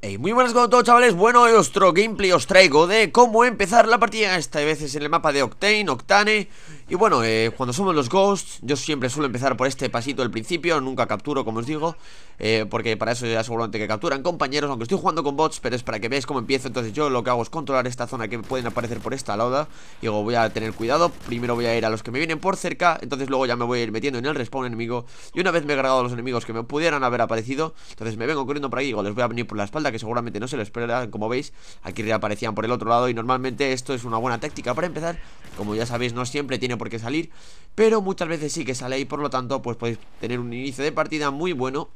Hey, muy buenas con todos chavales, bueno, otro gameplay os traigo de cómo empezar la partida Esta vez es en el mapa de Octane, Octane y bueno, eh, cuando somos los Ghosts, yo siempre suelo empezar por este pasito al principio, nunca capturo, como os digo, eh, porque para eso ya seguramente que capturan compañeros, aunque estoy jugando con bots, pero es para que veáis cómo empiezo, entonces yo lo que hago es controlar esta zona que pueden aparecer por esta loda, y luego voy a tener cuidado, primero voy a ir a los que me vienen por cerca, entonces luego ya me voy a ir metiendo en el respawn enemigo, y una vez me he grabado a los enemigos que me pudieran haber aparecido, entonces me vengo corriendo por aquí, digo, les voy a venir por la espalda, que seguramente no se les esperan, como veis, aquí reaparecían por el otro lado, y normalmente esto es una buena táctica para empezar, como ya sabéis, no siempre tiene por qué salir Pero muchas veces sí que sale y por lo tanto pues podéis tener un inicio de partida muy bueno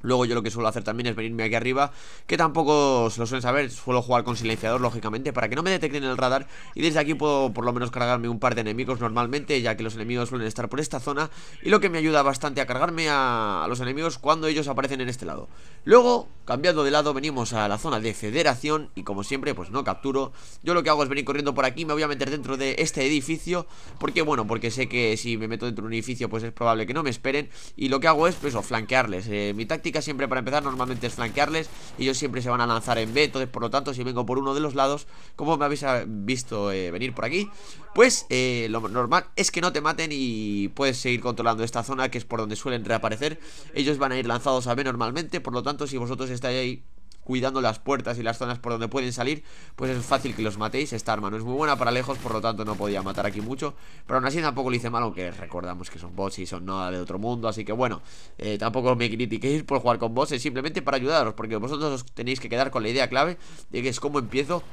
Luego yo lo que suelo hacer también es venirme aquí arriba Que tampoco se lo suelen saber Suelo jugar con silenciador, lógicamente Para que no me detecten el radar Y desde aquí puedo por lo menos cargarme un par de enemigos normalmente Ya que los enemigos suelen estar por esta zona Y lo que me ayuda bastante a cargarme a, a los enemigos Cuando ellos aparecen en este lado Luego Cambiando de lado venimos a la zona de federación y como siempre pues no capturo Yo lo que hago es venir corriendo por aquí, me voy a meter dentro de este edificio Porque bueno, porque sé que si me meto dentro de un edificio pues es probable que no me esperen Y lo que hago es pues flanquearles eh, Mi táctica siempre para empezar normalmente es flanquearles Ellos siempre se van a lanzar en B, entonces por lo tanto si vengo por uno de los lados Como me habéis visto eh, venir por aquí pues eh, lo normal es que no te maten y puedes seguir controlando esta zona que es por donde suelen reaparecer. Ellos van a ir lanzados a B normalmente, por lo tanto si vosotros estáis ahí cuidando las puertas y las zonas por donde pueden salir, pues es fácil que los matéis. Esta arma no es muy buena para lejos, por lo tanto no podía matar aquí mucho. Pero aún así tampoco le hice mal, aunque recordamos que son bots y son nada de otro mundo. Así que bueno, eh, tampoco me critiquéis por jugar con bosses. simplemente para ayudaros, porque vosotros os tenéis que quedar con la idea clave de que es como empiezo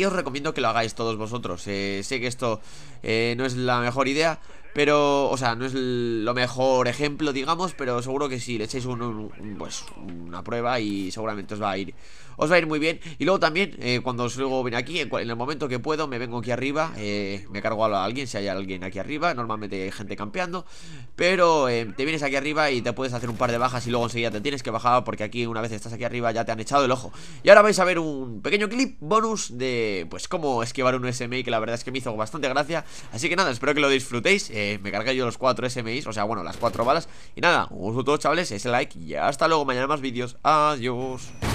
y os recomiendo que lo hagáis todos vosotros eh, Sé que esto eh, no es la mejor idea pero, o sea, no es lo mejor ejemplo, digamos, pero seguro que si le echáis un, pues, una prueba y seguramente os va a ir os va a ir muy bien. Y luego también, eh, cuando os luego ven aquí, en, el momento que puedo, me vengo aquí arriba, eh, me cargo a alguien, si hay alguien aquí arriba, normalmente hay gente campeando, pero eh, te vienes aquí arriba y te puedes hacer un par de bajas y luego enseguida te tienes que bajar porque aquí una vez estás aquí arriba ya te han echado el ojo. Y ahora vais a ver un pequeño clip bonus de, pues, cómo esquivar un SMI, que la verdad es que me hizo bastante gracia. Así que nada, espero que lo disfrutéis. Eh, me carga yo los 4 SMIs, o sea, bueno, las 4 balas. Y nada, un gusto a todos, chavales, ese like y hasta luego. Mañana más vídeos. Adiós.